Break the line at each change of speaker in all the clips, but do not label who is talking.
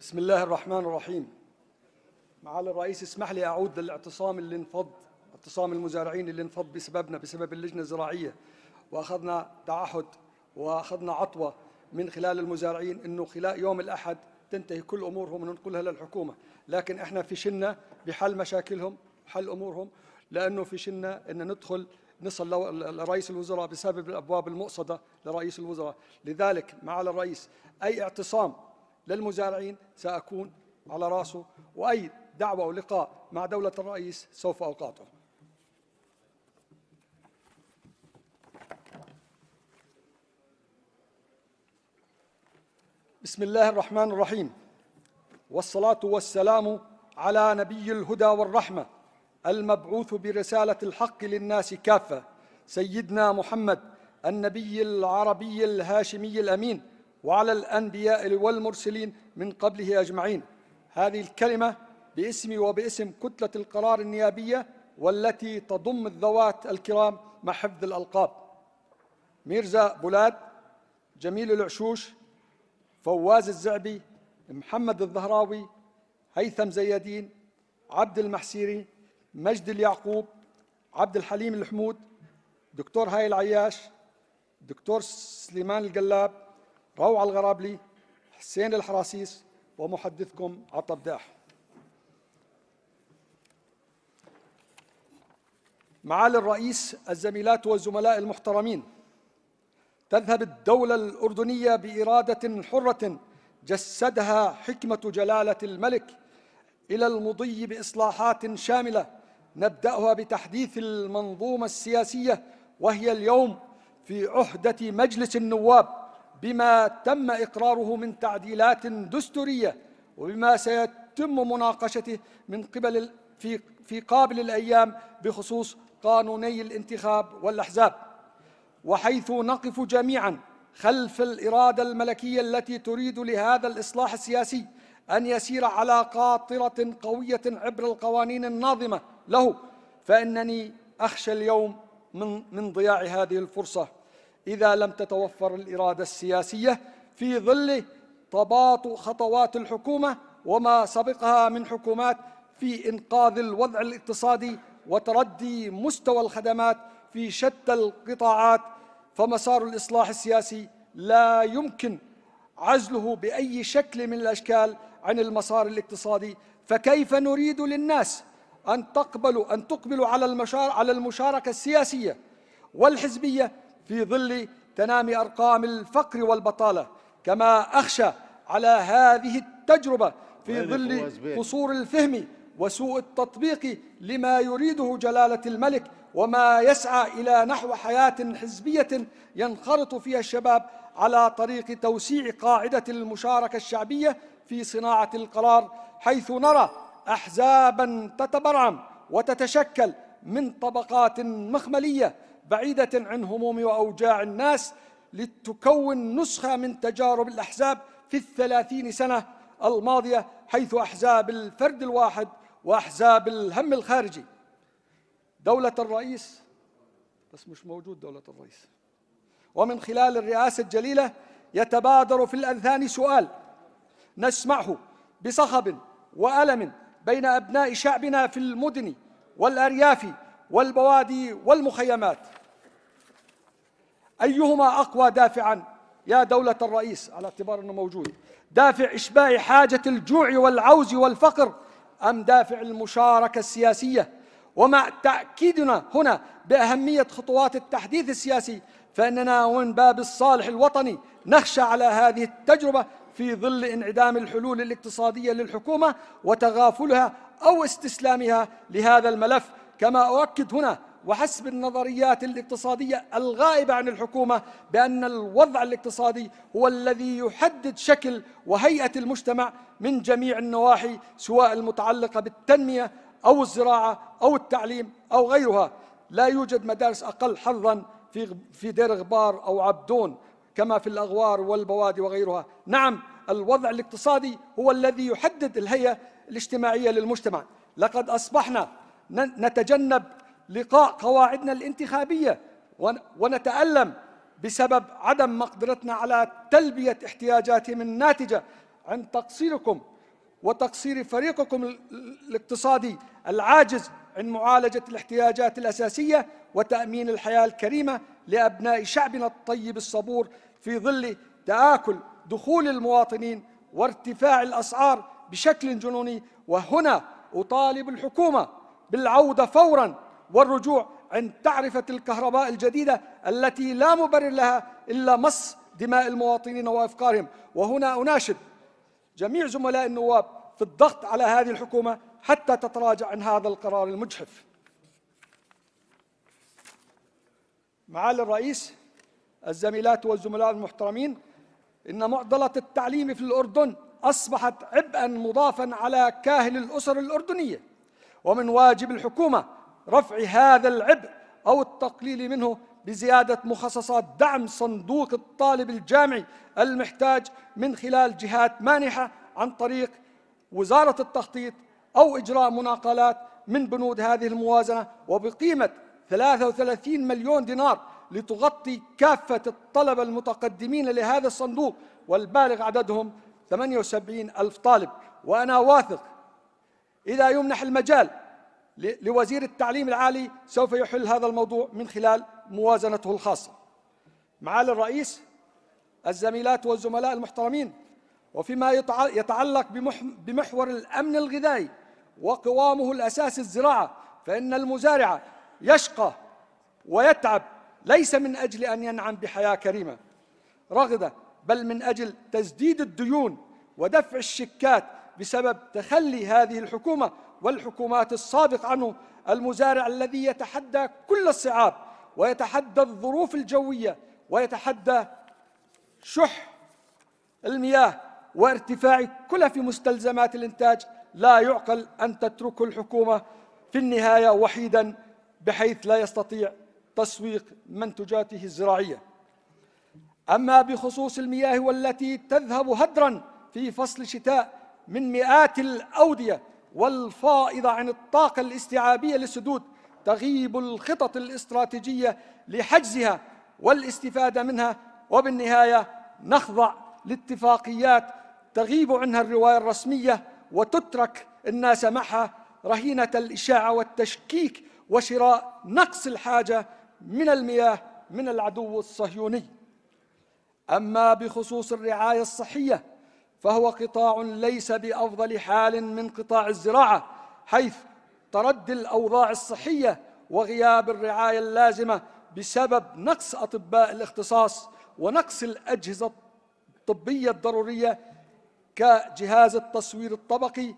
بسم الله الرحمن الرحيم معالي الرئيس اسمح لي اعود للاعتصام اللي انفض اعتصام المزارعين اللي انفض بسببنا بسبب اللجنه الزراعيه واخذنا تعهد واخذنا عطوه من خلال المزارعين انه خلال يوم الاحد تنتهي كل امورهم وننقلها للحكومه لكن احنا فشلنا بحل مشاكلهم وحل امورهم لانه فشلنا ان ندخل نصل لرئيس الوزراء بسبب الابواب المؤصده لرئيس الوزراء لذلك معالي الرئيس اي اعتصام للمزارعين سأكون على رأسه وأي دعوة أو لقاء مع دولة الرئيس سوف أوقاته بسم الله الرحمن الرحيم والصلاة والسلام على نبي الهدى والرحمة المبعوث برسالة الحق للناس كافة سيدنا محمد النبي العربي الهاشمي الأمين وعلى الأنبياء والمرسلين من قبله أجمعين هذه الكلمة باسمي وباسم كتلة القرار النيابية والتي تضم الذوات الكرام مع حفظ الألقاب ميرزا بولاد جميل العشوش فواز الزعبي محمد الظهراوي هيثم زيادين عبد المحسيري مجد اليعقوب عبد الحليم الحمود دكتور هاي العياش دكتور سليمان القلاب روعة الغرابلي حسين الحراسيس ومحدثكم عطبداح معالي الرئيس الزميلات والزملاء المحترمين تذهب الدولة الأردنية بإرادة حرة جسدها حكمة جلالة الملك إلى المضي بإصلاحات شاملة نبدأها بتحديث المنظومة السياسية وهي اليوم في عهدة مجلس النواب بما تم إقراره من تعديلات دستورية وبما سيتم مناقشته من قبل في في قابل الأيام بخصوص قانوني الانتخاب والأحزاب وحيث نقف جميعا خلف الإرادة الملكية التي تريد لهذا الإصلاح السياسي أن يسير على قاطرة قوية عبر القوانين الناظمة له فإنني أخشى اليوم من من ضياع هذه الفرصة إذا لم تتوفر الإرادة السياسية في ظل تباطؤ خطوات الحكومة وما سبقها من حكومات في إنقاذ الوضع الاقتصادي وتردي مستوى الخدمات في شتى القطاعات فمسار الإصلاح السياسي لا يمكن عزله بأي شكل من الأشكال عن المسار الاقتصادي فكيف نريد للناس أن تقبلوا أن تقبلوا على المشار على المشاركة السياسية والحزبية في ظل تنامي أرقام الفقر والبطالة كما أخشى على هذه التجربة في ظل قصور الفهم وسوء التطبيق لما يريده جلالة الملك وما يسعى إلى نحو حياة حزبية ينخرط فيها الشباب على طريق توسيع قاعدة المشاركة الشعبية في صناعة القرار حيث نرى أحزابا تتبرعم وتتشكل من طبقات مخملية بعيدة عن هموم وأوجاع الناس لتكون نسخة من تجارب الأحزاب في الثلاثين سنة الماضية حيث أحزاب الفرد الواحد وأحزاب الهم الخارجي دولة الرئيس بس مش موجود دولة الرئيس ومن خلال الرئاسة الجليلة يتبادر في الأذهان سؤال نسمعه بصخب وألم بين أبناء شعبنا في المدن والأرياف والبوادي والمخيمات أيهما أقوى دافعا يا دولة الرئيس على اعتبار أنه موجود دافع إشباع حاجة الجوع والعوز والفقر أم دافع المشاركة السياسية ومع تأكيدنا هنا بأهمية خطوات التحديث السياسي فإننا من باب الصالح الوطني نخشى على هذه التجربة في ظل انعدام الحلول الاقتصادية للحكومة وتغافلها أو استسلامها لهذا الملف كما أؤكد هنا وحسب النظريات الاقتصادية الغائبة عن الحكومة بأن الوضع الاقتصادي هو الذي يحدد شكل وهيئة المجتمع من جميع النواحي سواء المتعلقة بالتنمية أو الزراعة أو التعليم أو غيرها لا يوجد مدارس أقل حظا في في دير غبار أو عبدون كما في الأغوار والبوادي وغيرها نعم الوضع الاقتصادي هو الذي يحدد الهيئة الاجتماعية للمجتمع لقد أصبحنا نتجنب لقاء قواعدنا الانتخابية ونتألم بسبب عدم مقدرتنا على تلبية احتياجاتهم الناتجة عن تقصيركم وتقصير فريقكم الاقتصادي العاجز عن معالجة الاحتياجات الأساسية وتأمين الحياة الكريمة لأبناء شعبنا الطيب الصبور في ظل تآكل دخول المواطنين وارتفاع الأسعار بشكل جنوني وهنا أطالب الحكومة بالعودة فوراً والرجوع عند تعرفة الكهرباء الجديدة التي لا مبرر لها إلا مص دماء المواطنين وإفقارهم وهنا أناشد جميع زملاء النواب في الضغط على هذه الحكومة حتى تتراجع عن هذا القرار المجحف معالي الرئيس الزميلات والزملاء المحترمين إن معضلة التعليم في الأردن أصبحت عبئا مضافا على كاهل الأسر الأردنية ومن واجب الحكومة رفع هذا العبء أو التقليل منه بزيادة مخصصات دعم صندوق الطالب الجامعي المحتاج من خلال جهات مانحة عن طريق وزارة التخطيط أو إجراء مناقلات من بنود هذه الموازنة وبقيمة 33 مليون دينار لتغطي كافة الطلبة المتقدمين لهذا الصندوق والبالغ عددهم 78 ألف طالب وأنا واثق إذا يمنح المجال لوزير التعليم العالي سوف يحل هذا الموضوع من خلال موازنته الخاصة معالي الرئيس الزميلات والزملاء المحترمين وفيما يتعلق بمحور الأمن الغذائي وقوامه الأساس الزراعة فإن المزارع يشقى ويتعب ليس من أجل أن ينعم بحياة كريمة رغدة بل من أجل تسديد الديون ودفع الشيكات بسبب تخلي هذه الحكومة والحكومات السابق عنه المزارع الذي يتحدى كل الصعاب ويتحدى الظروف الجوية ويتحدى شح المياه وارتفاع كلف مستلزمات الإنتاج لا يعقل أن تتركه الحكومة في النهاية وحيدا بحيث لا يستطيع تسويق منتجاته الزراعية أما بخصوص المياه والتي تذهب هدرا في فصل الشتاء من مئات الأودية والفائضة عن الطاقة الاستيعابية للسدود تغيب الخطط الاستراتيجية لحجزها والاستفادة منها وبالنهاية نخضع لاتفاقيات تغيب عنها الرواية الرسمية وتترك الناس معها رهينة الإشاعة والتشكيك وشراء نقص الحاجة من المياه من العدو الصهيوني أما بخصوص الرعاية الصحية فهو قطاع ليس بافضل حال من قطاع الزراعه حيث تردي الاوضاع الصحيه وغياب الرعايه اللازمه بسبب نقص اطباء الاختصاص ونقص الاجهزه الطبيه الضروريه كجهاز التصوير الطبقي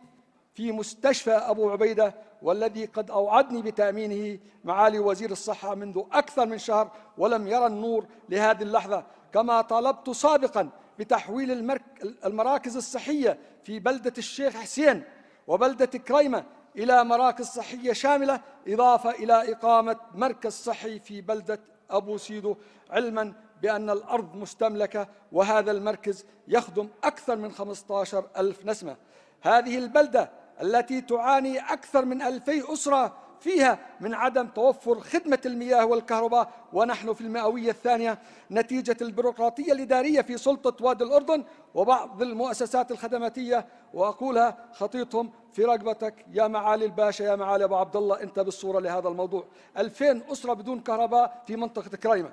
في مستشفى ابو عبيده والذي قد اوعدني بتامينه معالي وزير الصحه منذ اكثر من شهر ولم يرى النور لهذه اللحظه كما طلبت سابقا بتحويل المرك... المراكز الصحية في بلدة الشيخ حسين وبلدة كريمة إلى مراكز صحية شاملة إضافة إلى إقامة مركز صحي في بلدة أبو سيدو علما بأن الأرض مستملكة وهذا المركز يخدم أكثر من 15 ألف نسمة هذه البلدة التي تعاني أكثر من ألفي أسرة فيها من عدم توفر خدمة المياه والكهرباء ونحن في المئوية الثانية نتيجة البيروقراطية الإدارية في سلطة وادي الأردن وبعض المؤسسات الخدماتية وأقولها خطيتهم في رقبتك يا معالي الباشا يا معالي أبو عبد الله أنت بالصورة لهذا الموضوع 2000 أسرة بدون كهرباء في منطقة كريمة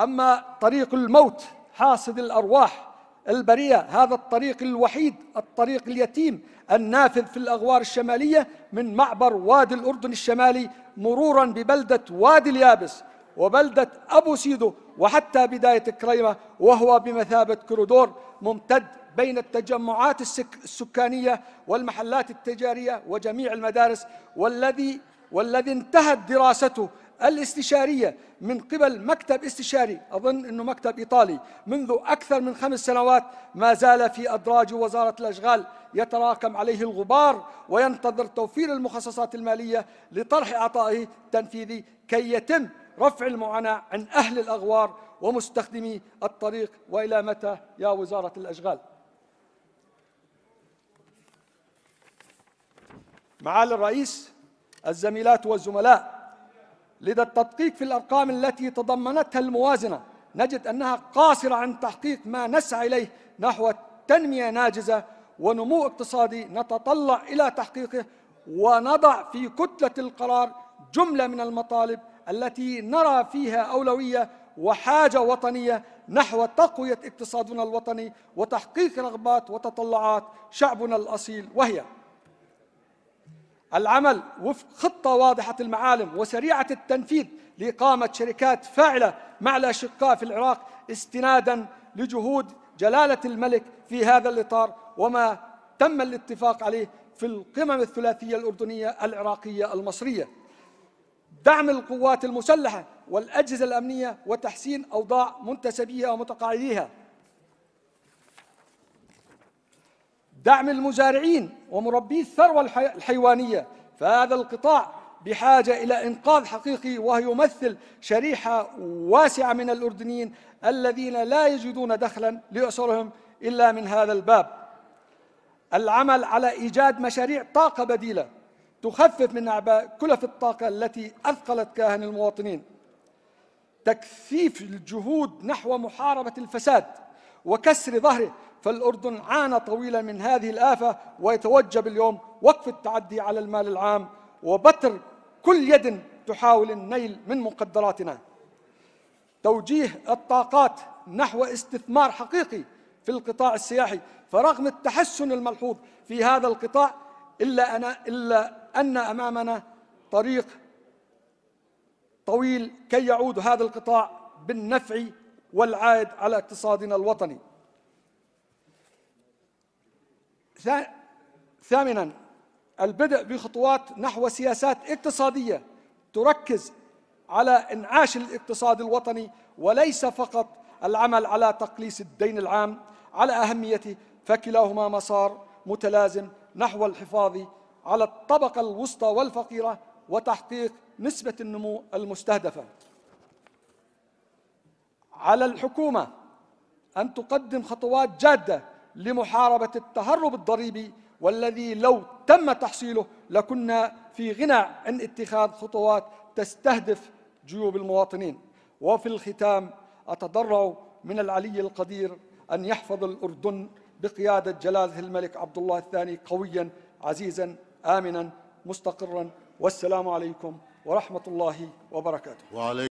أما طريق الموت حاصد الأرواح البرية هذا الطريق الوحيد الطريق اليتيم النافذ في الأغوار الشمالية من معبر وادي الأردن الشمالي مرورا ببلدة وادي اليابس وبلدة أبو سيدو وحتى بداية كريمة وهو بمثابة كوريدور ممتد بين التجمعات السكانية والمحلات التجارية وجميع المدارس والذي والذي انتهت دراسته الاستشارية من قبل مكتب استشاري أظن أنه مكتب إيطالي منذ أكثر من خمس سنوات ما زال في أدراج وزارة الأشغال يتراكم عليه الغبار وينتظر توفير المخصصات المالية لطرح عطائه التنفيذي كي يتم رفع المعاناة عن أهل الأغوار ومستخدمي الطريق وإلى متى يا وزارة الأشغال معالي الرئيس الزميلات والزملاء لدى التدقيق في الأرقام التي تضمنتها الموازنة نجد أنها قاصرة عن تحقيق ما نسعى إليه نحو تنمية ناجزة ونمو اقتصادي نتطلع إلى تحقيقه ونضع في كتلة القرار جملة من المطالب التي نرى فيها أولوية وحاجة وطنية نحو تقوية اقتصادنا الوطني وتحقيق رغبات وتطلعات شعبنا الأصيل وهي العمل وفق خطة واضحة المعالم وسريعة التنفيذ لإقامة شركات فاعلة مع الأشقاء في العراق استنادا لجهود جلالة الملك في هذا الإطار وما تم الاتفاق عليه في القمم الثلاثية الأردنية العراقية المصرية دعم القوات المسلحة والأجهزة الأمنية وتحسين أوضاع منتسبيها ومتقاعديها دعم المزارعين ومربي الثروة الحيوانية فهذا القطاع بحاجة إلى إنقاذ حقيقي وهو يمثل شريحة واسعة من الأردنيين الذين لا يجدون دخلا لأسرهم إلا من هذا الباب العمل على إيجاد مشاريع طاقة بديلة تخفف من أعباء كلف الطاقة التي أثقلت كاهن المواطنين تكثيف الجهود نحو محاربة الفساد وكسر ظهره فالأردن عانى طويلا من هذه الآفة ويتوجب اليوم وقف التعدي على المال العام وبتر كل يد تحاول النيل من مقدراتنا توجيه الطاقات نحو استثمار حقيقي في القطاع السياحي فرغم التحسن الملحوظ في هذا القطاع إلا, أنا إلا أن أمامنا طريق طويل كي يعود هذا القطاع بالنفع والعائد على اقتصادنا الوطني ثامنا البدء بخطوات نحو سياسات اقتصادية تركز على انعاش الاقتصاد الوطني وليس فقط العمل على تقليص الدين العام على اهميته فكلاهما مسار متلازم نحو الحفاظ على الطبقه الوسطى والفقيره وتحقيق نسبه النمو المستهدفه. على الحكومه ان تقدم خطوات جاده لمحاربة التهرب الضريبي والذي لو تم تحصيله لكنا في غنى عن اتخاذ خطوات تستهدف جيوب المواطنين وفي الختام أتضرع من العلي القدير أن يحفظ الأردن بقيادة جلاله الملك عبد الله الثاني قويا عزيزا آمنا مستقرا والسلام عليكم ورحمة الله وبركاته وعليكم